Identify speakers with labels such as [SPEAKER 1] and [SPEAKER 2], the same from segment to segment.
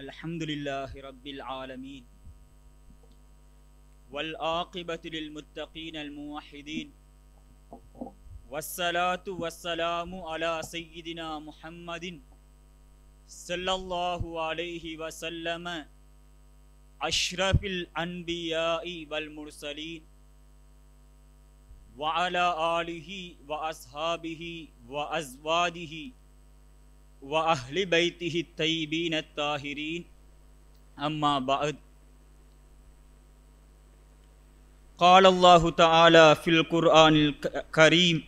[SPEAKER 1] الحمد لله رب العالمين والآقبة للمتقين الموحدين والصلاة والسلام على سيدنا محمد صلى الله عليه وسلم أشرف الأنبياء والمرسلين وعلى آله وأصحابه وأزواجه وأهل بيته الطيبين الطاهرين أما بعد قال الله تعالى في القرآن الكريم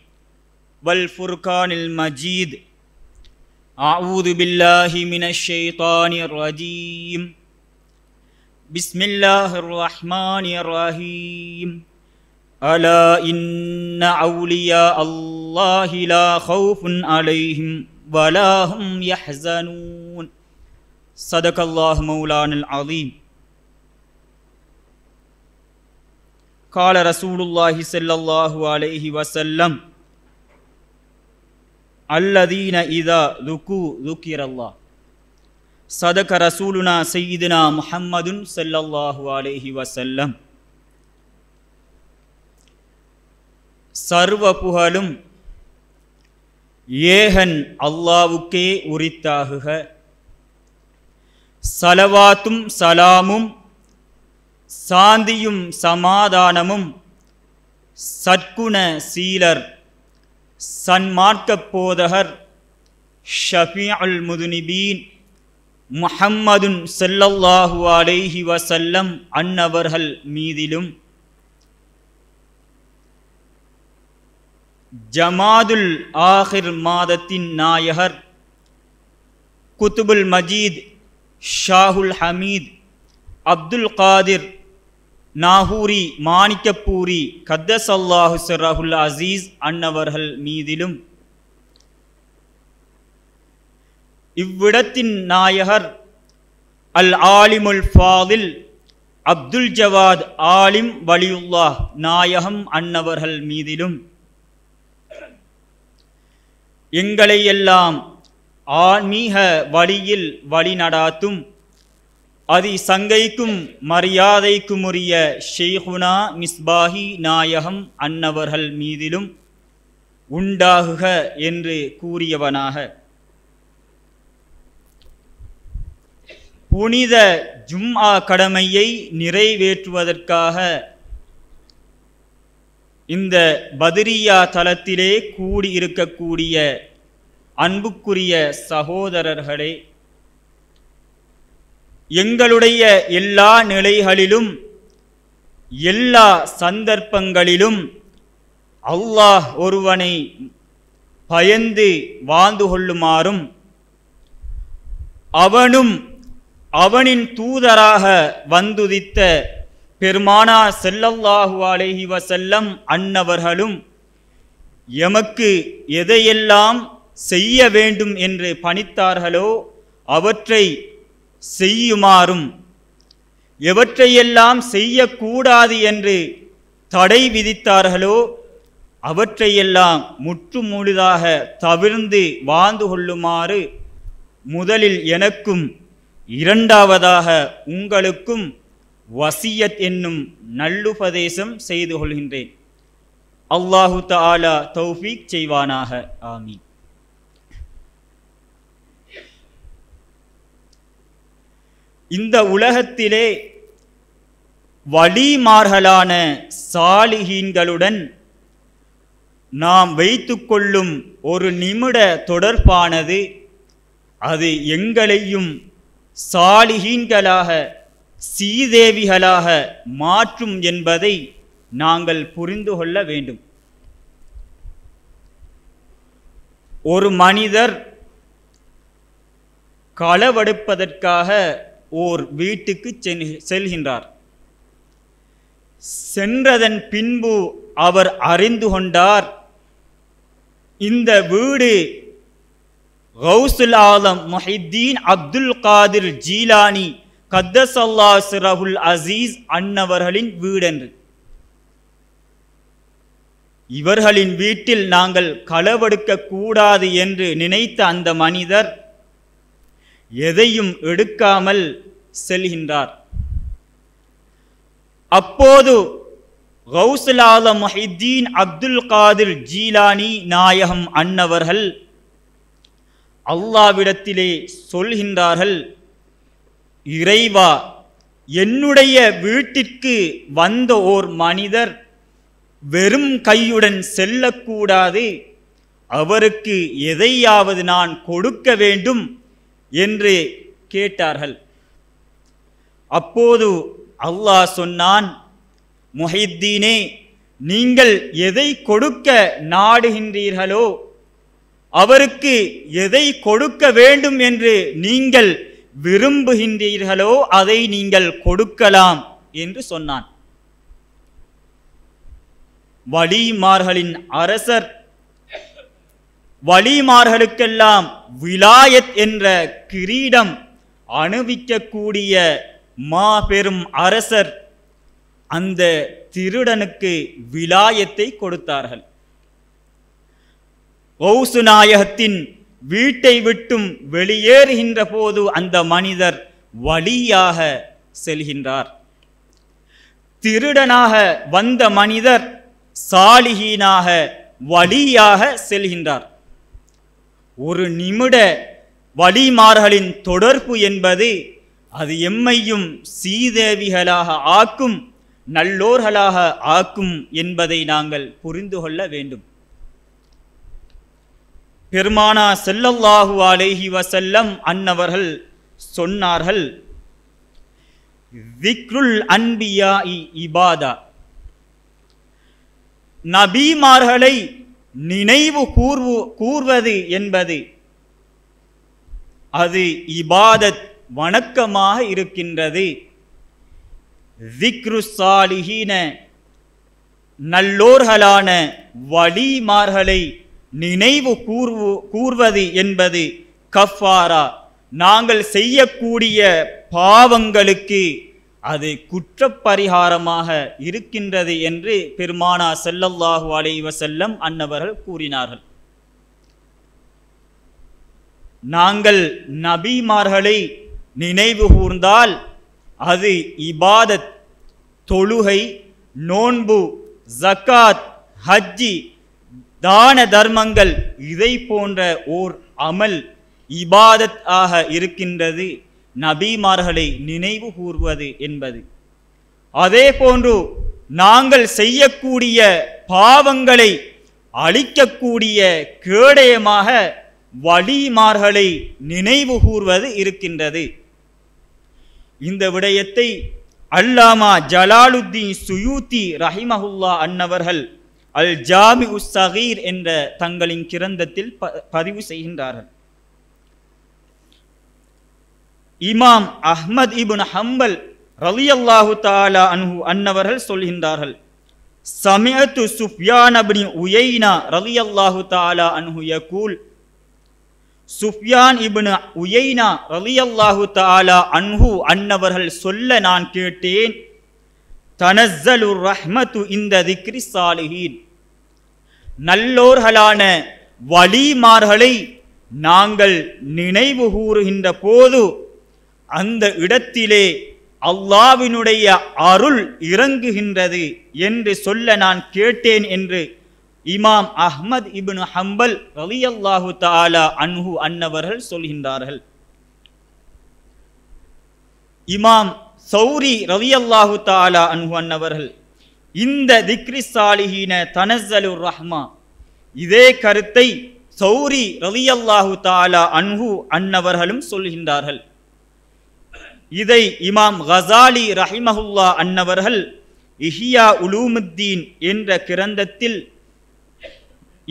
[SPEAKER 1] والفرقان المجيد أعوذ بالله من الشيطان الرجيم بسم الله الرحمن الرحيم ألا إن أولياء الله لا خوف عليهم ولا هم يحزنون صدق الله مولانا العظيم قال رسول الله صلى الله عليه وسلم الذين إذا ذكوا ذكر الله صدق رسولنا سيدنا محمد صلى الله عليه وسلم சர்வ புகழும் ஏகன் அல்லாவுக்கே உரித்தாகுக சலவாத்தும் சலாமும் சாந்தியும் சமாதானமும் சற்குண சீலர் சன்மார்க்க போதகர் ஷபி அல் முதுனிபீன் முஹம்மதுன் செல்லல்லாஹு அலேஹி வசல்லம் அன்னவர்கள் மீதிலும் ஜமாதுல் ஆஹிர் மாதத்தின் நாயகர் குத்துபுல் மஜீத் ஷாஹுல் ஹமீத் அப்துல் காதிர் நாகூரி மாணிக்கப்பூரி கத்தஸ் அல்லாஹு சராஹுல் அசீஸ் அன்னவர்கள் மீதிலும் இவ்விடத்தின் நாயகர் அல் ஆலிமுல் ஃபாதில் அப்துல் ஜவாத் ஆலிம் வலியுல்லாஹ் நாயகம் அன்னவர்கள் மீதிலும் எங்களை எல்லாம் ஆன்மீக வழியில் வழிநடாத்தும் அதி சங்கைக்கும் மரியாதைக்குமுரிய ஷேகுனா மிஸ்பாஹி நாயகம் அன்னவர்கள் மீதிலும் உண்டாகுக என்று கூறியவனாக புனித ஜும்ஆ கடமையை நிறைவேற்றுவதற்காக இந்த பதிரியா தலத்திலே கூடி அன்புக்குரிய சகோதரர்களே எங்களுடைய எல்லா நிலைகளிலும் எல்லா சந்தர்ப்பங்களிலும் அல்லாஹ் ஒருவனை பயந்து வாழ்ந்து கொள்ளுமாறும் அவனும் அவனின் தூதராக வந்துதித்த பெருமானா செல்லல்லாஹு அலேஹி வசல்லம் அன்னவர்களும் எமக்கு எதையெல்லாம் செய்ய வேண்டும் என்று பணித்தார்களோ அவற்றை செய்யுமாறும் எவற்றையெல்லாம் செய்யக்கூடாது என்று தடை விதித்தார்களோ அவற்றையெல்லாம் முற்றுமுழுதாக தவிர்ந்து வாழ்ந்து கொள்ளுமாறு முதலில் எனக்கும் இரண்டாவதாக உங்களுக்கும் வசியத் என்னும் நல்லுபதேசம் செய்து கொள்கின்றேன் அல்லாஹு தாலா தௌஃபீக் செய்வானாக ஆமீ இந்த உலகத்திலே வழிமார்களான சாலிகீன்களுடன் நாம் வைத்து கொள்ளும் ஒரு நிமிட தொடர்பானது அது எங்களையும் சாலிகீன்களாக சீதேவிகளாக மாற்றும் என்பதை நாங்கள் புரிந்து கொள்ள வேண்டும் ஒரு மனிதர் களவெடுப்பதற்காக ஓர் வீட்டுக்கு செல்கின்றார் சென்றதன் பின்பு அவர் அறிந்து கொண்டார் இந்த வீடு கௌசுல் ஆலம் மொஹித்தீன் அப்துல் காதிர் ஜீலானி கத்தஸ் அல்லா அசீஸ் அன்னவர்களின் வீடென்று இவர்களின் வீட்டில் நாங்கள் களவெடுக்க கூடாது என்று நினைத்த அந்த மனிதர் எதையும் எடுக்காமல் செல்கின்றார் அப்போது கௌசலால மஹிதீன் அப்துல் காதிர் ஜீலானி நாயகம் அன்னவர்கள் அல்லாவிடத்திலே சொல்கின்றார்கள் இறைவா என்னுடைய வீட்டிற்கு வந்த ஓர் மனிதர் வெறும் கையுடன் செல்லக்கூடாது அவருக்கு எதையாவது நான் கொடுக்க வேண்டும் என்று கேட்டார்கள் அப்போது அல்லாஹ் சொன்னான் முஹித்தீனே நீங்கள் எதை கொடுக்க நாடுகின்றீர்களோ அவருக்கு எதை கொடுக்க வேண்டும் என்று நீங்கள் விரும்புகின்றீர்களோ அதை நீங்கள் கொடுக்கலாம் என்று சொன்னான் வலிமார்களின் அரசர் வலிமார்களுக்கெல்லாம் விலாயத் என்ற கிரீடம் அணுவிக்கக்கூடிய மாபெரும் அரசர் அந்த திருடனுக்கு விலாயத்தை கொடுத்தார்கள் ஓசு நாயகத்தின் வீட்டை விட்டும் வெளியேறுகின்ற போது அந்த மனிதர் வழியாக செல்கின்றார் திருடனாக வந்த மனிதர் சாலிகீனாக வழியாக செல்கின்றார் ஒரு நிமிட வழிமார்களின் தொடர்பு என்பது அது எம்மையும் சீதேவிகளாக ஆக்கும் நல்லோர்களாக ஆக்கும் என்பதை நாங்கள் புரிந்து கொள்ள வேண்டும் பெருமானா செல்லல்லாஹு அலேஹி வசல்லம் அன்னவர்கள் சொன்னார்கள் விக்ருல் அன்பியா இ இபாதா நபீமார்களை நினைவு கூர்வு கூர்வது என்பது அது இபாதத் வணக்கமாக இருக்கின்றது விக்ரு சாலிஹீன நல்லோர்களான வலிமார்களை நினைவு கூர்வு கூர்வது என்பது கஃபாரா நாங்கள் செய்யக்கூடிய பாவங்களுக்கு அது குற்றப்பரிகாரமாக இருக்கின்றது என்று பெருமானா செல்லல்லாஹு செல்லம் அன்னவர்கள் கூறினார்கள் நாங்கள் நபிமார்களை நினைவு கூர்ந்தால் அது இபாதத் தொழுகை நோன்பு ஜக்காத் ஹஜ்ஜி தான தர்மங்கள் இதை போன்ற ஓர் அமல் இபாதத் ஆக இருக்கின்றது நபீமார்களை நினைவு கூறுவது என்பது அதே போன்று நாங்கள் செய்யக்கூடிய பாவங்களை அழிக்கக்கூடிய கேடயமாக வழிமார்களை நினைவு கூறுவது இருக்கின்றது இந்த விடயத்தை அல்லாமா ஜலாலுத்தீன் சுயூத்தி ரஹிமஹுல்லா அன்னவர்கள் அல் ஜாமி உஸ் சகீர் என்ற தங்களின் கிரந்தத்தில் பதிவு செய்கின்றார்கள் இமாம் அஹ்மத் இபுன் ஹம்பல் ரலி அல்லாஹு தாலா அன்ஹு அன்னவர்கள் சொல்கின்றார்கள் சமயத்து சுஃபியான் அப்னி உயைனா ரலி அல்லாஹு தாலா அன்ஹு யகூல் சுஃபியான் இபுன் உயைனா ரலி அல்லாஹு தாலா அன்ஹு அன்னவர்கள் சொல்ல நான் கேட்டேன் தனஸ்ஸலு ரஹ்மத்து இந்த திக்ரி சாலிஹீன் நல்லோர்களான வலிமார்களை நாங்கள் நினைவு கூறுகின்ற போது அந்த இடத்திலே அல்லாவினுடைய அருள் இறங்குகின்றது என்று சொல்ல நான் கேட்டேன் என்று இமாம் அஹ்மத் இபின் ஹம்பல் ரவி அல்லாஹு தாலா அன்ஹு அன்னவர்கள் சொல்கின்றார்கள் இமாம் சௌரி ரவி அல்லாஹு தாலா அன்பு அன்னவர்கள் இந்த திக்ரி சாலிஹீன தனசலுர் ரஹ்மா இதே கருத்தை சௌரி ரவி அல்லாஹு தாலா அன்ஹு அன்னவர்களும் சொல்கின்றார்கள் இதை இமாம் ஹசாலி ரஹிமஹுல்லா அன்னவர்கள் இஹியா உலூமுத்தீன் என்ற கிரந்தத்தில்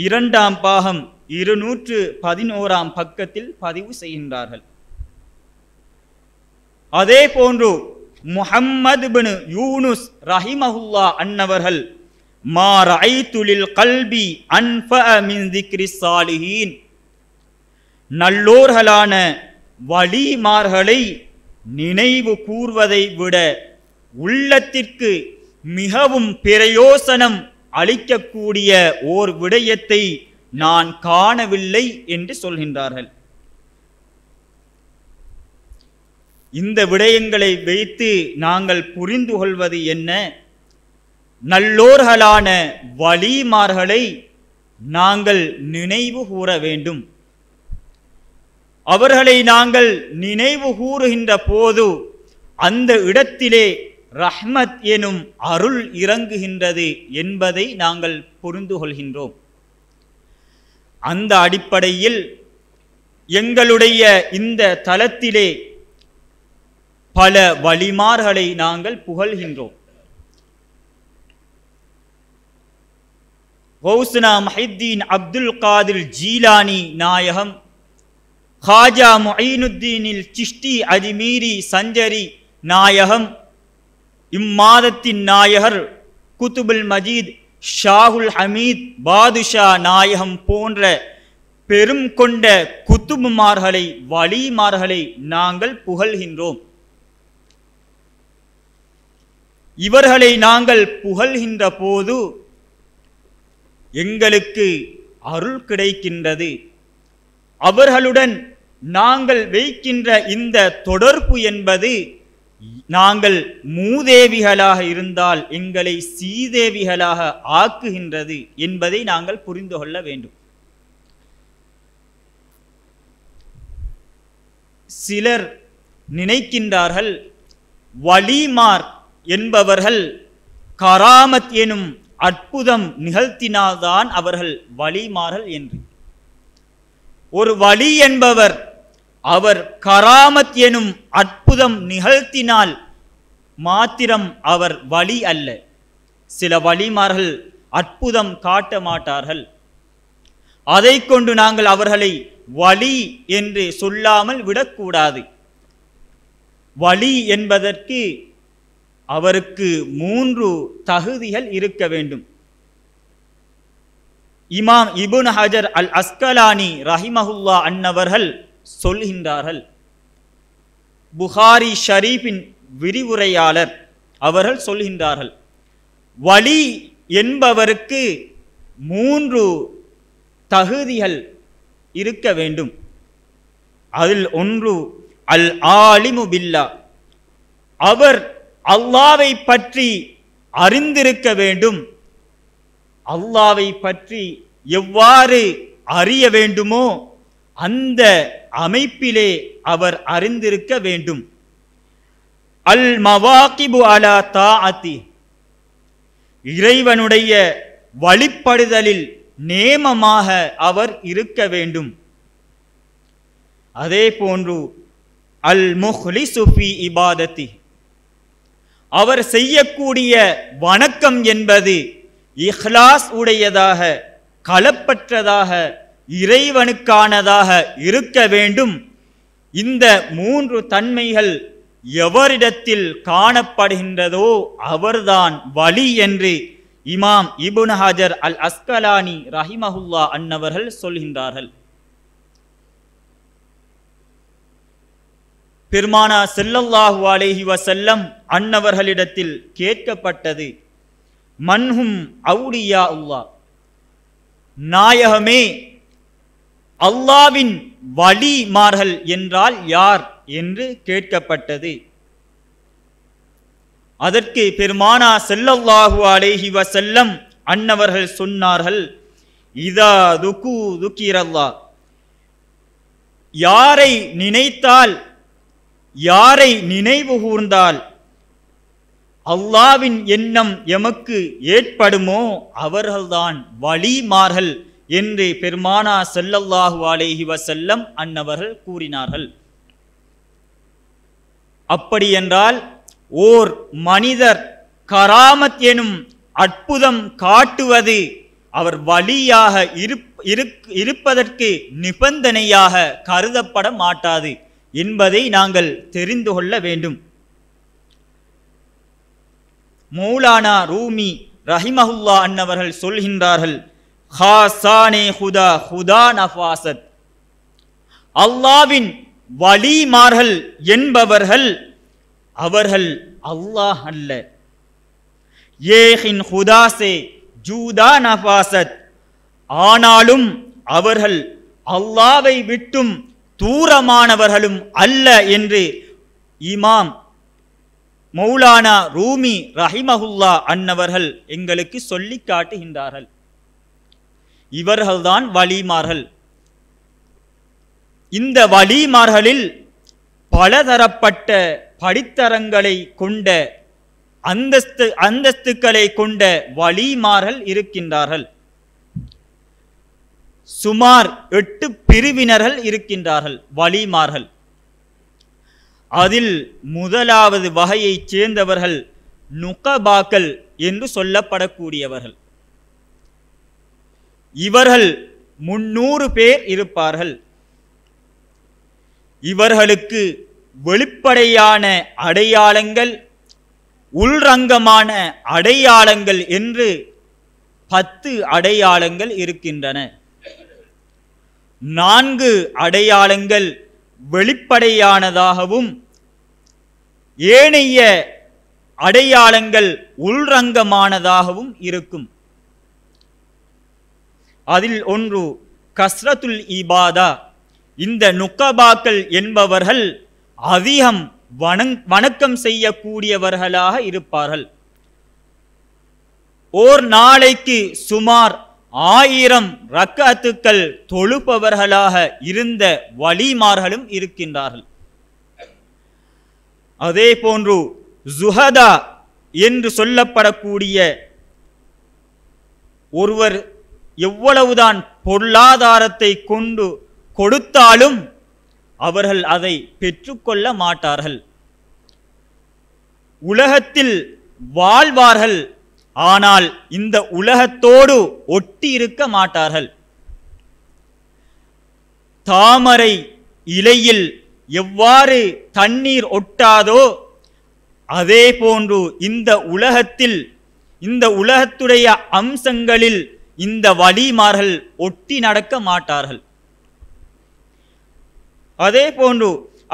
[SPEAKER 1] இரண்டாம் பாகம் இருநூற்று பதினோராம் பக்கத்தில் பதிவு செய்கின்றார்கள் அதே போன்று முஹம்மது பின் யூனுஸ் ரஹிமஹுல்லா அன்னவர்கள் மா ரைத்துலில் கல்பி அன்ப சாலிஹீன் நல்லோர்களான வழிமார்களை நினைவு கூர்வதை விட உள்ளத்திற்கு மிகவும் பிரயோசனம் அளிக்கக்கூடிய ஓர் விடயத்தை நான் காணவில்லை என்று சொல்கின்றார்கள் இந்த விடயங்களை வைத்து நாங்கள் புரிந்து கொள்வது என்ன நல்லோர்களான வலிமார்களை நாங்கள் நினைவு கூற வேண்டும் அவர்களை நாங்கள் நினைவு கூறுகின்ற போது அந்த இடத்திலே ரஹ்மத் எனும் அருள் இறங்குகின்றது என்பதை நாங்கள் புரிந்து கொள்கின்றோம் அந்த அடிப்படையில் எங்களுடைய இந்த தளத்திலே பல வழிமார்களை நாங்கள் புகழ்கின்றோம் ஹவுஸ்னா மஹித்தீன் அப்துல் காதில் ஜீலானி நாயகம் ஹாஜா மொயினுத்தீனில் சிஷ்டி அஜ்மீரி சஞ்சரி நாயகம் இம்மாதத்தின் நாயகர் குத்துபுல் மஜீத் ஷாகுல் ஹமீத் பாதுஷா நாயகம் போன்ற பெரும் கொண்ட குத்துபுமார்களை வலிமார்களை நாங்கள் புகழ்கின்றோம் இவர்களை நாங்கள் புகழ்கின்ற போது எங்களுக்கு அருள் கிடைக்கின்றது அவர்களுடன் நாங்கள் வைக்கின்ற இந்த தொடர்பு என்பது நாங்கள் மூதேவிகளாக இருந்தால் எங்களை சீதேவிகளாக ஆக்குகின்றது என்பதை நாங்கள் புரிந்து கொள்ள வேண்டும் சிலர் நினைக்கின்றார்கள் வலிமார் என்பவர்கள் கராமத் எனும் அற்புதம் நிகழ்த்தினால்தான் அவர்கள் வழிமாறல் என்று ஒரு வழி என்பவர் அவர் கராமத் எனும் அற்புதம் நிகழ்த்தினால் மாத்திரம் அவர் வழி அல்ல சில வழிமார்கள் அற்புதம் காட்ட மாட்டார்கள் அதை கொண்டு நாங்கள் அவர்களை வழி என்று சொல்லாமல் விடக்கூடாது வழி என்பதற்கு அவருக்கு மூன்று தகுதிகள் இருக்க வேண்டும் இமாம் இபுன் ஹஜர் அல் அஸ்கலானி ரஹிமஹுல்லா அன்னவர்கள் சொல்கின்றார்கள் புகாரி ஷரீஃபின் விரிவுரையாளர் அவர்கள் சொல்கின்றார்கள் வலி என்பவருக்கு மூன்று தகுதிகள் இருக்க வேண்டும் அதில் ஒன்று அல் ஆலிமு பில்லா அவர் அல்லாவை பற்றி அறிந்திருக்க வேண்டும் அல்லாவை பற்றி எவ்வாறு அறிய வேண்டுமோ அந்த அமைப்பிலே அவர் அறிந்திருக்க வேண்டும் அல் மவாக்கிபு அலா தா அத்தி இறைவனுடைய வழிப்படுதலில் நேமமாக அவர் இருக்க வேண்டும் அதே போன்று அல் சுஃபி இபாதத்தி அவர் செய்யக்கூடிய வணக்கம் என்பது இஹ்லாஸ் உடையதாக களப்பற்றதாக இறைவனுக்கானதாக இருக்க வேண்டும் இந்த மூன்று தன்மைகள் எவரிடத்தில் காணப்படுகின்றதோ அவர்தான் வழி என்று இமாம் இபுன் ஹாஜர் அல் அஸ்கலானி ரஹிமஹுல்லா அன்னவர்கள் சொல்கின்றார்கள் பெருமானா செல்லல்லாஹு அலேஹி வசல்லம் அன்னவர்களிடத்தில் கேட்கப்பட்டது மன்ஹும் அவுடியா உல்லா நாயகமே அல்லாவின் வழிமார்கள் என்றால் யார் என்று கேட்கப்பட்டது அதற்கு பெருமானா செல்லல்லாஹு அலேஹி வசல்லம் அன்னவர்கள் சொன்னார்கள் இதா துக்கு துக்கீரல்லா யாரை நினைத்தால் யாரை நினைவு கூர்ந்தால் அல்லாவின் எண்ணம் எமக்கு ஏற்படுமோ அவர்கள்தான் வழிமார்கள் என்று பெருமானா செல்லல்லாஹு அலேஹி வசல்லம் அன்னவர்கள் கூறினார்கள் அப்படி என்றால் ஓர் மனிதர் கராமத் எனும் அற்புதம் காட்டுவது அவர் வழியாக இருப்பதற்கு நிபந்தனையாக கருதப்பட மாட்டாது என்பதை நாங்கள் தெரிந்து கொள்ள வேண்டும் மௌலானா ரூமி ரஹிமஹுல்லா அன்னவர்கள் சொல்கின்றார்கள் ஹாசானே ஹுதா ஹுதா நஃபாசத் அல்லாவின் வலிமார்கள் என்பவர்கள் அவர்கள் அல்லாஹ் அல்ல ஏஹின் ஹுதாசே ஜூதா நபாசத் ஆனாலும் அவர்கள் அல்லாவை விட்டும் தூரமானவர்களும் அல்ல என்று இமாம் மௌலானா ரூமி ரஹிமஹுல்லா அன்னவர்கள் எங்களுக்கு சொல்லி காட்டுகின்றார்கள் இவர்கள்தான் வலிமார்கள் இந்த வலிமார்களில் பலதரப்பட்ட படித்தரங்களை கொண்ட அந்தஸ்து அந்தஸ்துக்களை கொண்ட வலிமார்கள் இருக்கின்றார்கள் சுமார் எட்டு பிரிவினர்கள் இருக்கின்றார்கள் வலிமார்கள் அதில் முதலாவது வகையைச் சேர்ந்தவர்கள் நுகபாக்கள் என்று சொல்லப்படக்கூடியவர்கள் இவர்கள் முன்னூறு பேர் இருப்பார்கள் இவர்களுக்கு வெளிப்படையான அடையாளங்கள் உள்ரங்கமான அடையாளங்கள் என்று பத்து அடையாளங்கள் இருக்கின்றன நான்கு அடையாளங்கள் வெளிப்படையானதாகவும் ஏனைய அடையாளங்கள் உள்ரங்கமானதாகவும் இருக்கும் அதில் ஒன்று கஸ்ரத்துல் இபாதா இந்த நுக்கபாக்கள் என்பவர்கள் அதிகம் வணக்கம் செய்யக்கூடியவர்களாக இருப்பார்கள் ஓர் நாளைக்கு சுமார் ஆயிரம் ரக்கத்துக்கள் தொழுப்பவர்களாக இருந்த வலிமார்களும் இருக்கின்றார்கள் அதே போன்று ஜுஹதா என்று சொல்லப்படக்கூடிய ஒருவர் எவ்வளவுதான் பொருளாதாரத்தை கொண்டு கொடுத்தாலும் அவர்கள் அதை பெற்றுக்கொள்ள மாட்டார்கள் உலகத்தில் வாழ்வார்கள் ஆனால் இந்த உலகத்தோடு ஒட்டி இருக்க மாட்டார்கள் தாமரை இலையில் எவ்வாறு தண்ணீர் ஒட்டாதோ அதே போன்று இந்த உலகத்தில் இந்த உலகத்துடைய அம்சங்களில் இந்த வலிமார்கள் ஒட்டி நடக்க மாட்டார்கள் அதே போன்று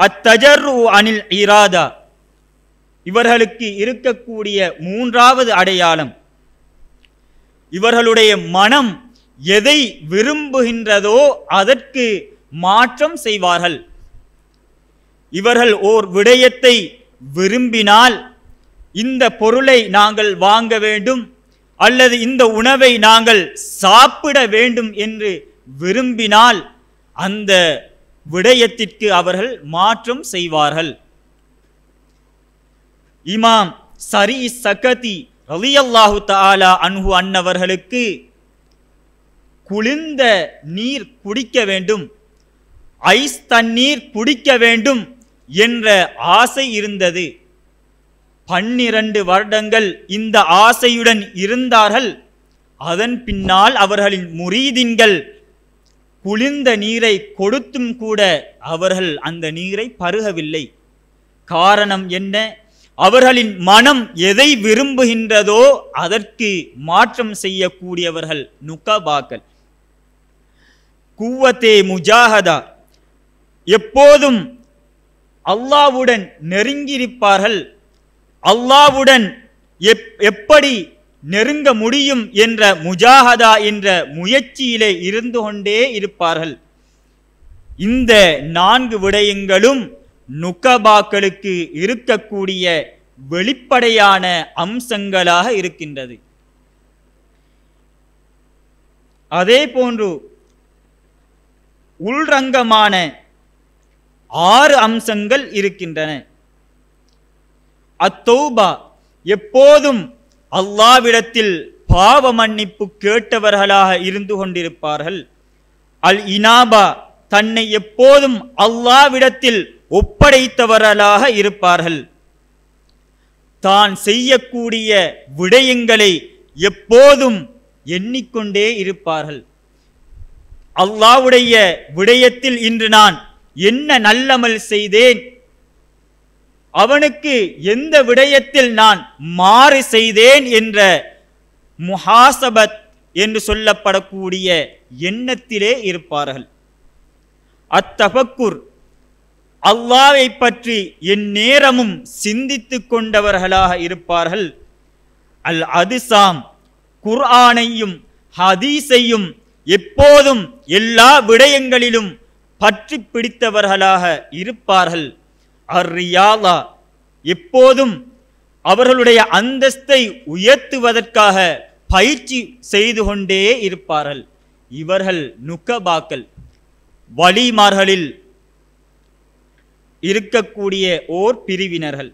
[SPEAKER 1] அத்தஜர் அனில் இராதா இவர்களுக்கு இருக்கக்கூடிய மூன்றாவது அடையாளம் இவர்களுடைய மனம் எதை விரும்புகின்றதோ அதற்கு மாற்றம் செய்வார்கள் இவர்கள் ஓர் விடயத்தை விரும்பினால் இந்த பொருளை நாங்கள் வாங்க வேண்டும் அல்லது இந்த உணவை நாங்கள் சாப்பிட வேண்டும் என்று விரும்பினால் அந்த விடயத்திற்கு அவர்கள் மாற்றம் செய்வார்கள் இமாம் சரி சகதி ரலி அல்லாஹு தாலா அன்ஹு அன்னவர்களுக்கு குளிர்ந்த நீர் குடிக்க வேண்டும் ஐஸ் தண்ணீர் குடிக்க வேண்டும் என்ற ஆசை இருந்தது பன்னிரண்டு வருடங்கள் இந்த ஆசையுடன் இருந்தார்கள் அதன் பின்னால் அவர்களின் முரீதின்கள் குளிர்ந்த நீரை கொடுத்தும் கூட அவர்கள் அந்த நீரை பருகவில்லை காரணம் என்ன அவர்களின் மனம் எதை விரும்புகின்றதோ அதற்கு மாற்றம் செய்யக்கூடியவர்கள் நுக்கபாக்கள் குவத்தே முஜாஹதா எப்போதும் அல்லாவுடன் நெருங்கியிருப்பார்கள் அல்லாவுடன் எப்படி நெருங்க முடியும் என்ற முஜாஹதா என்ற முயற்சியிலே இருந்து கொண்டே இருப்பார்கள் இந்த நான்கு விடயங்களும் நுகபாக்களுக்கு இருக்கக்கூடிய வெளிப்படையான அம்சங்களாக இருக்கின்றது அதே போன்று உள்ரங்கமான ஆறு அம்சங்கள் இருக்கின்றன அத்தௌபா எப்போதும் அல்லாவிடத்தில் பாவ மன்னிப்பு கேட்டவர்களாக இருந்து கொண்டிருப்பார்கள் அல் இனாபா தன்னை எப்போதும் அல்லாவிடத்தில் ஒப்படைத்தவர்களாக இருப்பார்கள் தான் செய்யக்கூடிய விடயங்களை எப்போதும் எண்ணிக்கொண்டே இருப்பார்கள் அல்லாவுடைய விடயத்தில் இன்று நான் என்ன நல்லமல் செய்தேன் அவனுக்கு எந்த விடயத்தில் நான் மாறு செய்தேன் என்ற முஹாசபத் என்று சொல்லப்படக்கூடிய எண்ணத்திலே இருப்பார்கள் அத்தபக்குர் அல்லாவை பற்றி எந்நேரமும் சிந்தித்து கொண்டவர்களாக இருப்பார்கள் அல் அதுசாம் குர்ஆனையும் ஹதீஸையும் எப்போதும் எல்லா விடயங்களிலும் பற்றி பிடித்தவர்களாக இருப்பார்கள் அர்யாலா எப்போதும் அவர்களுடைய அந்தஸ்தை உயர்த்துவதற்காக பயிற்சி செய்து கொண்டே இருப்பார்கள் இவர்கள் நுக்கபாக்கள் வலிமார்களில் இருக்கக்கூடிய ஓர் பிரிவினர்கள்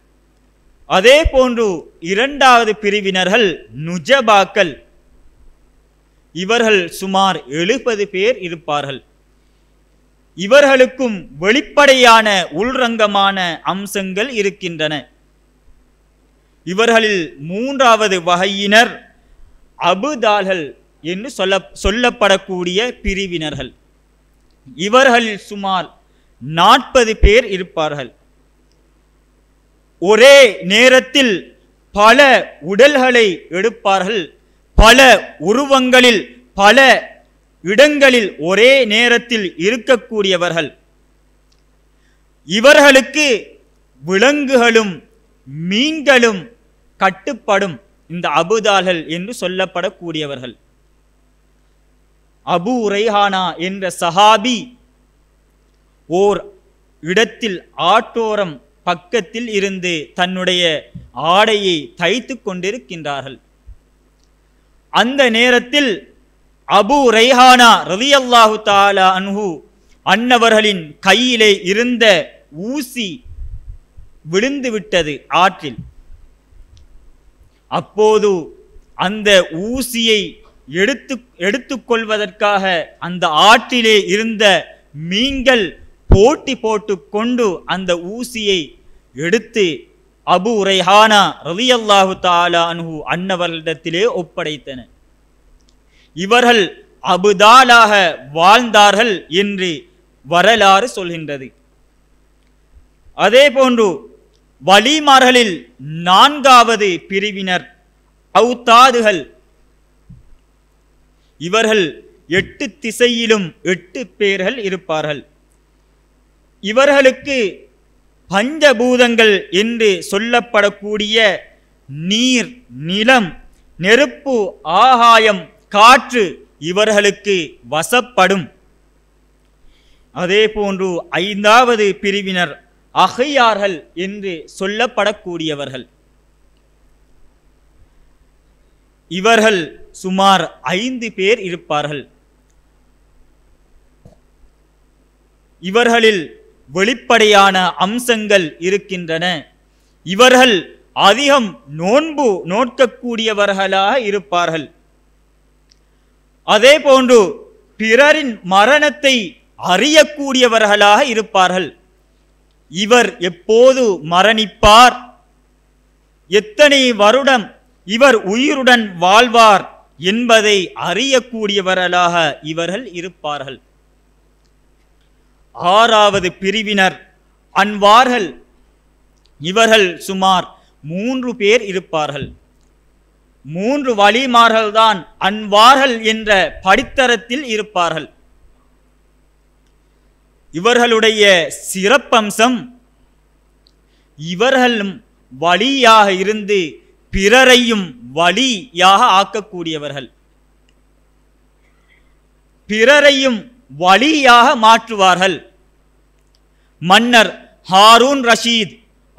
[SPEAKER 1] அதே போன்று இரண்டாவது பிரிவினர்கள் நுஜபாக்கள் இவர்கள் சுமார் எழுபது பேர் இருப்பார்கள் இவர்களுக்கும் வெளிப்படையான உள்ரங்கமான அம்சங்கள் இருக்கின்றன இவர்களில் மூன்றாவது வகையினர் அபுதால்கள் என்று சொல்ல சொல்லப்படக்கூடிய பிரிவினர்கள் இவர்களில் சுமார் நாற்பது பேர் இருப்பார்கள் ஒரே நேரத்தில் பல உடல்களை எடுப்பார்கள் பல உருவங்களில் பல இடங்களில் ஒரே நேரத்தில் இருக்கக்கூடியவர்கள் இவர்களுக்கு விலங்குகளும் மீன்களும் கட்டுப்படும் இந்த அபுதாள்கள் என்று சொல்லப்படக்கூடியவர்கள் அபு உரைஹானா என்ற சஹாபி ஓர் இடத்தில் ஆட்டோரம் பக்கத்தில் இருந்து தன்னுடைய ஆடையை தைத்து கொண்டிருக்கின்றார்கள் அந்த நேரத்தில் அபு ரைஹானா ரவி அல்லாஹு தாலா அன்ஹு அன்னவர்களின் கையிலே இருந்த ஊசி விழுந்து விட்டது ஆற்றில் அப்போது அந்த ஊசியை எடுத்து எடுத்துக்கொள்வதற்காக அந்த ஆற்றிலே இருந்த மீன்கள் போட்டி போட்டு கொண்டு அந்த ஊசியை எடுத்து அபு உரைஹானா ரவி அல்லாஹு தாலா அனுஹு அன்னவரிடத்திலே ஒப்படைத்தன இவர்கள் அபுதாலாக வாழ்ந்தார்கள் என்று வரலாறு சொல்கின்றது அதே போன்று வலிமார்களில் நான்காவது பிரிவினர் அவுத்தாதுகள் இவர்கள் எட்டு திசையிலும் எட்டு பேர்கள் இருப்பார்கள் இவர்களுக்கு பஞ்சபூதங்கள் என்று சொல்லப்படக்கூடிய நீர் நிலம் நெருப்பு ஆகாயம் காற்று இவர்களுக்கு வசப்படும் அதே போன்று ஐந்தாவது பிரிவினர் அகையார்கள் என்று சொல்லப்படக்கூடியவர்கள் இவர்கள் சுமார் ஐந்து பேர் இருப்பார்கள் இவர்களில் வெளிப்படையான அம்சங்கள் இருக்கின்றன இவர்கள் அதிகம் நோன்பு நோக்கக்கூடியவர்களாக இருப்பார்கள் அதே போன்று பிறரின் மரணத்தை அறியக்கூடியவர்களாக இருப்பார்கள் இவர் எப்போது மரணிப்பார் எத்தனை வருடம் இவர் உயிருடன் வாழ்வார் என்பதை அறியக்கூடியவர்களாக இவர்கள் இருப்பார்கள் ஆறாவது பிரிவினர் அன்வார்கள் இவர்கள் சுமார் மூன்று பேர் இருப்பார்கள் மூன்று வழிமார்கள்தான் அன்வார்கள் என்ற படித்தரத்தில் இருப்பார்கள் இவர்களுடைய சிறப்பம்சம் இவர்களும் வழியாக இருந்து பிறரையும் வழியாக ஆக்கக்கூடியவர்கள் பிறரையும் வழியாக மாற்றுவார்கள் மன்னர் ஹாரூன் ரஷீத்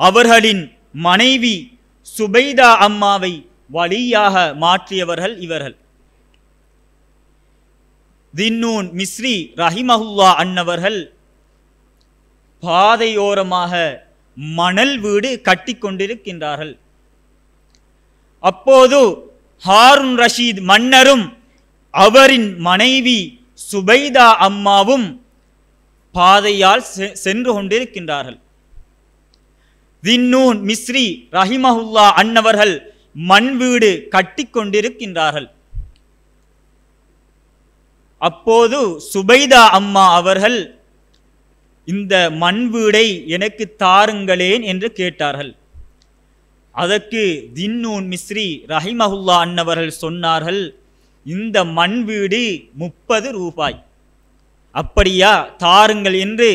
[SPEAKER 1] அவர்களின் மனைவி சுபைதா அம்மாவை வழியாக மாற்றியவர்கள் இவர்கள் தின்னூன் மிஸ்ரி ரஹிமஹுல்லா அன்னவர்கள் பாதையோரமாக மணல் வீடு கட்டி கொண்டிருக்கின்றார்கள் அப்போது ஹாரூன் ரஷீத் மன்னரும் அவரின் மனைவி சுபைதா அம்மாவும் பாதையால் சென்று கொண்டிருக்கின்றார்கள் தின்னூன் மிஸ்ரி ரஹிமஹுல்லா அன்னவர்கள் மண் வீடு கட்டி கொண்டிருக்கின்றார்கள் அப்போது சுபைதா அம்மா அவர்கள் இந்த மண் வீடை எனக்கு தாருங்களேன் என்று கேட்டார்கள் அதற்கு தின்னூன் மிஸ்ரி ரஹிமஹுல்லா அன்னவர்கள் சொன்னார்கள் இந்த மண் வீடு முப்பது ரூபாய் அப்படியா தாருங்கள் என்று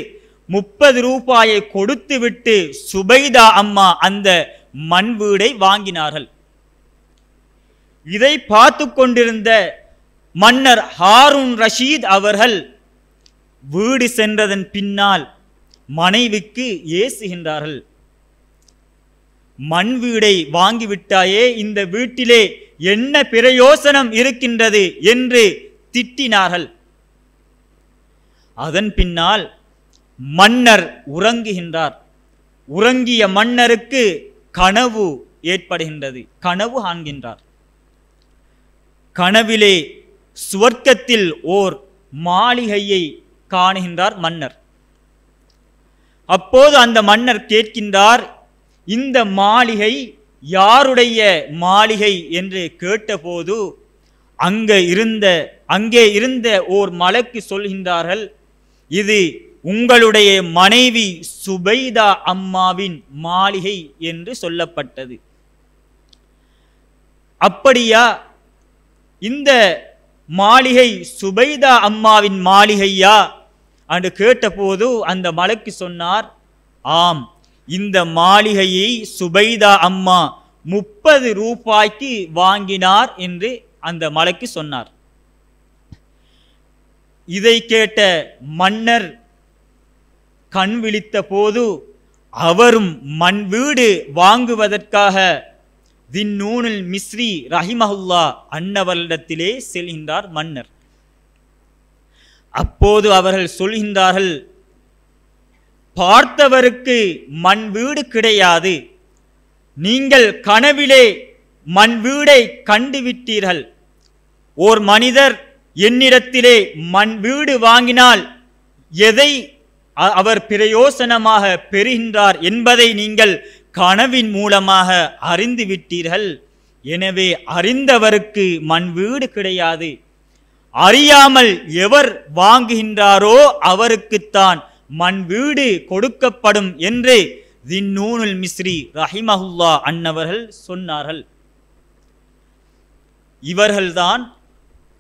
[SPEAKER 1] முப்பது ரூபாயை கொடுத்துவிட்டு சுபைதா அம்மா அந்த மண் வீடை வாங்கினார்கள் இதை பார்த்து கொண்டிருந்த மன்னர் ஹாரூன் ரஷீத் அவர்கள் வீடு சென்றதன் பின்னால் மனைவிக்கு ஏசுகின்றார்கள் மண் வீடை வாங்கிவிட்டாயே இந்த வீட்டிலே என்ன பிரயோசனம் இருக்கின்றது என்று திட்டினார்கள் அதன் பின்னால் மன்னர் உறங்குகின்றார் உறங்கிய மன்னருக்கு கனவு ஏற்படுகின்றது கனவு ஆண்கின்றார் கனவிலே சுவர்க்கத்தில் ஓர் மாளிகையை காணுகின்றார் மன்னர் அப்போது அந்த மன்னர் கேட்கின்றார் இந்த மாளிகை யாருடைய மாளிகை என்று கேட்டபோது அங்கே இருந்த அங்கே இருந்த ஓர் மலைக்கு சொல்கின்றார்கள் இது உங்களுடைய மனைவி சுபைதா அம்மாவின் மாளிகை என்று சொல்லப்பட்டது அப்படியா இந்த மாளிகை சுபைதா அம்மாவின் மாளிகையா என்று கேட்டபோது அந்த மலைக்கு சொன்னார் ஆம் இந்த மாளிகையை சுபைதா அம்மா முப்பது ரூபாய்க்கு வாங்கினார் என்று அந்த மலைக்கு சொன்னார் இதை கேட்ட மன்னர் கண் விழித்த போது அவரும் மண் வீடு வாங்குவதற்காக தின்னூனில் மிஸ்ரி ரஹிமஹுல்லா அன்னவரிடத்திலே செல்கின்றார் மன்னர் அப்போது அவர்கள் சொல்கின்றார்கள் பார்த்தவருக்கு மண் வீடு கிடையாது நீங்கள் கனவிலே மண் வீடை கண்டுவிட்டீர்கள் ஓர் மனிதர் என்னிடத்திலே மண் வீடு வாங்கினால் எதை அவர் பிரயோசனமாக பெறுகின்றார் என்பதை நீங்கள் கனவின் மூலமாக அறிந்து விட்டீர்கள் எனவே அறிந்தவருக்கு மண் வீடு கிடையாது அறியாமல் எவர் வாங்குகின்றாரோ அவருக்குத்தான் மண் வீடு கொடுக்கப்படும் என்று தின்னூனுல் மிஸ்ரி ரஹிமஹுல்லா அன்னவர்கள் சொன்னார்கள் இவர்கள்தான்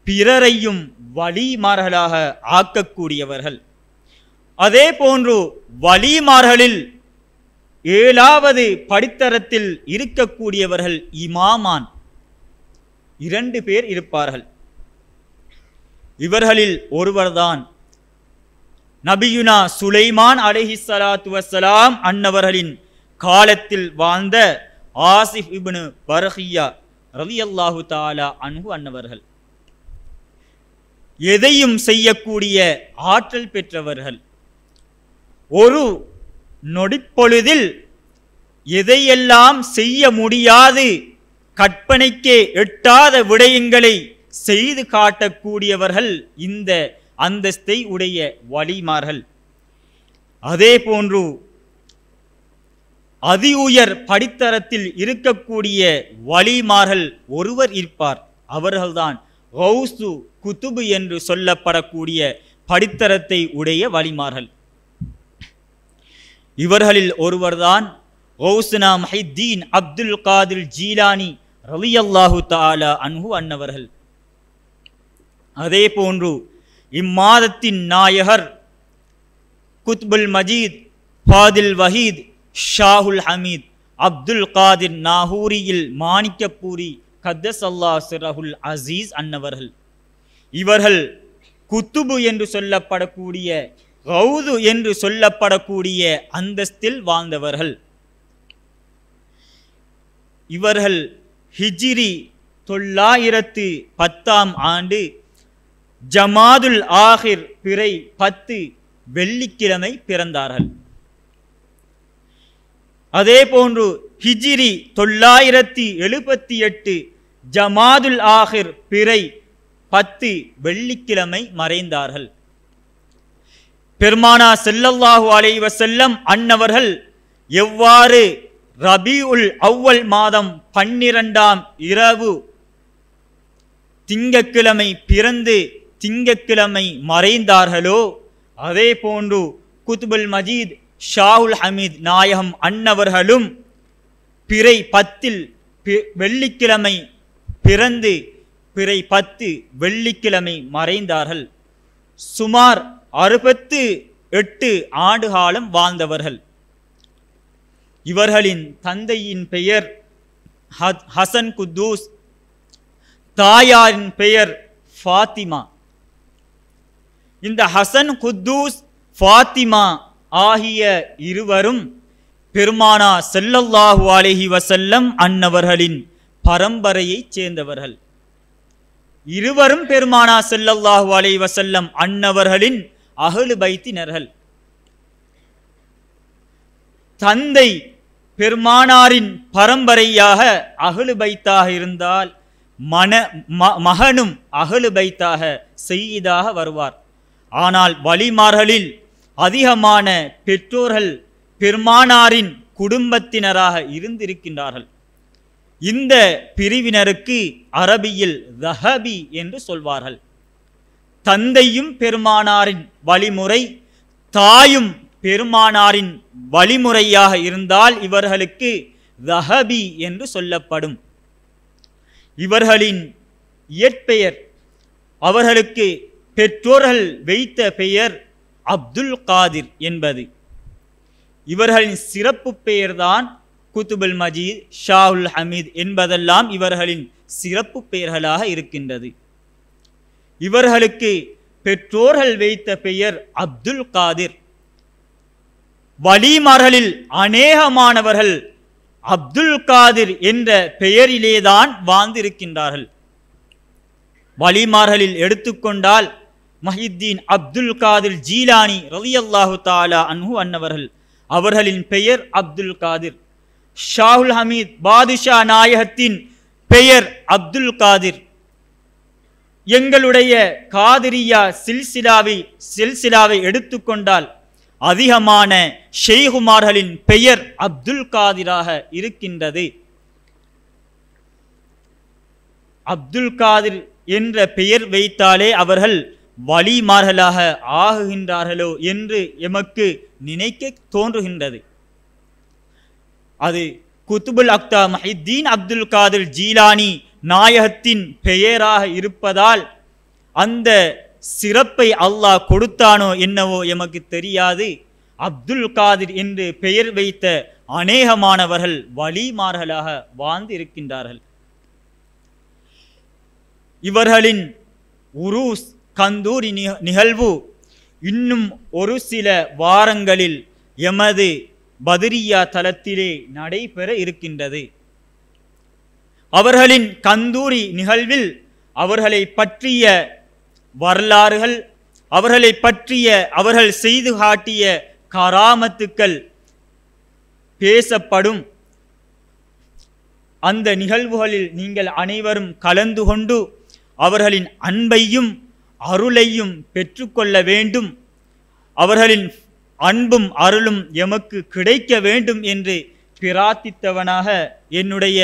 [SPEAKER 1] பிறரையும் வலிமார்களாக ஆக்கக்கூடியவர்கள் அதே போன்று வலிமார்களில் ஏழாவது படித்தரத்தில் இருக்கக்கூடியவர்கள் இமாமான் இரண்டு பேர் இருப்பார்கள் இவர்களில் ஒருவர்தான் நபியுனா சுலைமான் அலஹி சலாத்து வசலாம் அன்னவர்களின் காலத்தில் வாழ்ந்த ஆசிஃப் இபுனு பரஹியா ரவி அல்லாஹு தாலா அன்பு அன்னவர்கள் எதையும் செய்யக்கூடிய ஆற்றல் பெற்றவர்கள் ஒரு நொடிப்பொழுதில் எதையெல்லாம் செய்ய முடியாது கற்பனைக்கே எட்டாத விடயங்களை செய்து காட்டக்கூடியவர்கள் இந்த அந்தஸ்தை உடைய வழிமார்கள் அதே போன்று அதி உயர் படித்தரத்தில் இருக்கக்கூடிய வழிமார்கள் ஒருவர் இருப்பார் அவர்கள்தான் ஹவுசு குத்துபு என்று சொல்லப்படக்கூடிய படித்தரத்தை உடைய வழிமார்கள் இவர்களில் ஒருவர்தான் ஹவுசுனா மஹித்தீன் அப்துல் காதில் ஜீலானி ரவி அல்லாஹு தாலா அன்ஹு அன்னவர்கள் அதே போன்று இம்மாதத்தின் நாயகர் குத்புல் மஜீத் ஃபாதில் வஹீத் ஷாஹுல் ஹமீத் அப்துல் காதிர் நாகூரியில் மாணிக்கப்பூரி கத்தஸ் அல்லா சிரஹுல் அசீஸ் அன்னவர்கள் இவர்கள் குத்துபு என்று சொல்லப்படக்கூடிய கௌது என்று சொல்லப்படக்கூடிய அந்தஸ்தில் வாழ்ந்தவர்கள் இவர்கள் ஹிஜிரி தொள்ளாயிரத்து பத்தாம் ஆண்டு ஜமாதுல் ஆஹிர் பிறை பத்து வெள்ளிக்கிழமை பிறந்தார்கள் அதே போன்று ஹிஜிரி தொள்ளாயிரத்தி எழுபத்தி எட்டு ஜமாதுல் ஆஹிர் பிறை பத்து வெள்ளிக்கிழமை மறைந்தார்கள் பெருமானா செல்லல்லாஹு அலைவ செல்லம் அன்னவர்கள் எவ்வாறு ரபி உல் அவ்வல் மாதம் பன்னிரண்டாம் இரவு திங்கக்கிழமை பிறந்து திங்கக்கிழமை மறைந்தார்களோ அதே போன்று குத்துபுல் மஜீத் ஷாஹுல் ஹமீத் நாயகம் அன்னவர்களும் பிறை பத்தில் வெள்ளிக்கிழமை பிறந்து பிறை பத்து வெள்ளிக்கிழமை மறைந்தார்கள் சுமார் அறுபத்து எட்டு ஆண்டு காலம் வாழ்ந்தவர்கள் இவர்களின் தந்தையின் பெயர் ஹசன் குத்தூஸ் தாயாரின் பெயர் ஃபாத்திமா இந்த ஹசன் குத்தூஸ் ஃபாத்திமா ஆகிய இருவரும் பெருமானா செல்லல்லாஹு அலஹி வசல்லம் அன்னவர்களின் பரம்பரையைச் சேர்ந்தவர்கள் இருவரும் பெருமானா செல்லல்லாஹு அலஹி வசல்லம் அன்னவர்களின் அகழு பைத்தினர்கள் தந்தை பெருமானாரின் பரம்பரையாக அகழு பைத்தாக இருந்தால் மன மகனும் அகழு பைத்தாக செய்தாக வருவார் ஆனால் வழிமார்களில் அதிகமான பெற்றோர்கள் பெருமானாரின் குடும்பத்தினராக இருந்திருக்கின்றார்கள் இந்த பிரிவினருக்கு அரபியில் தஹபி என்று சொல்வார்கள் தந்தையும் பெருமானாரின் வழிமுறை தாயும் பெருமானாரின் வழிமுறையாக இருந்தால் இவர்களுக்கு தஹபி என்று சொல்லப்படும் இவர்களின் இயற்பெயர் அவர்களுக்கு பெற்றோர்கள் வைத்த பெயர் அப்துல் காதிர் என்பது இவர்களின் சிறப்பு பெயர்தான் குத்துபுல் மஜீத் ஷாஹுல் ஹமீத் என்பதெல்லாம் இவர்களின் சிறப்பு பெயர்களாக இருக்கின்றது இவர்களுக்கு பெற்றோர்கள் வைத்த பெயர் அப்துல் காதிர் வலிமார்களில் அநேகமானவர்கள் அப்துல் காதிர் என்ற பெயரிலேதான் வாழ்ந்திருக்கின்றார்கள் வலிமார்களில் எடுத்துக்கொண்டால் மஹித்தீன் அப்துல் காதிர் ஜீலானி அல்லாஹு தாலா அன்பு அன்னவர்கள் அவர்களின் பெயர் அப்துல் காதிர் ஷாஹுல் ஹமீத் பாதுஷா நாயகத்தின் பெயர் அப்துல் காதிர் எங்களுடைய காதிரியா சில்சிலாவை சில்சிலாவை எடுத்துக்கொண்டால் அதிகமான ஷெய்குமார்களின் பெயர் அப்துல் காதிராக இருக்கின்றது அப்துல் காதிர் என்ற பெயர் வைத்தாலே அவர்கள் வழிமார்களாக ஆகுகின்றார்களோ என்று எமக்கு நினைக்க தோன்றுகின்றது அது குத்துபுல் அக்தா மஹித்தீன் அப்துல் காதில் ஜீலானி நாயகத்தின் பெயராக இருப்பதால் அந்த சிறப்பை அல்லாஹ் கொடுத்தானோ என்னவோ எமக்கு தெரியாது அப்துல் காதிர் என்று பெயர் வைத்த அநேகமானவர்கள் வழிமார்களாக வாழ்ந்து இருக்கின்றார்கள் இவர்களின் உருஸ் கந்தூரி நிகழ்வு இன்னும் ஒரு சில வாரங்களில் எமது பதிரியா தலத்திலே நடைபெற இருக்கின்றது அவர்களின் கந்தூரி நிகழ்வில் அவர்களை பற்றிய வரலாறுகள் அவர்களை பற்றிய அவர்கள் செய்து காட்டிய கராமத்துக்கள் பேசப்படும் அந்த நிகழ்வுகளில் நீங்கள் அனைவரும் கலந்து கொண்டு அவர்களின் அன்பையும் அருளையும் பெற்றுக்கொள்ள வேண்டும் அவர்களின் அன்பும் அருளும் எமக்கு கிடைக்க வேண்டும் என்று பிரார்த்தித்தவனாக என்னுடைய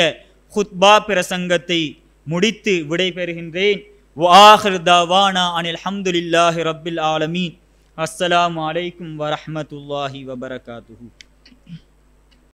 [SPEAKER 1] ஹுத்பா பிரசங்கத்தை முடித்து விடைபெறுகின்றேன் வாஹர்தாவானா அனில் ஆலமீன் அஸ்ஸலாம் அலைக்கும் வரஹமத்துல்லாஹி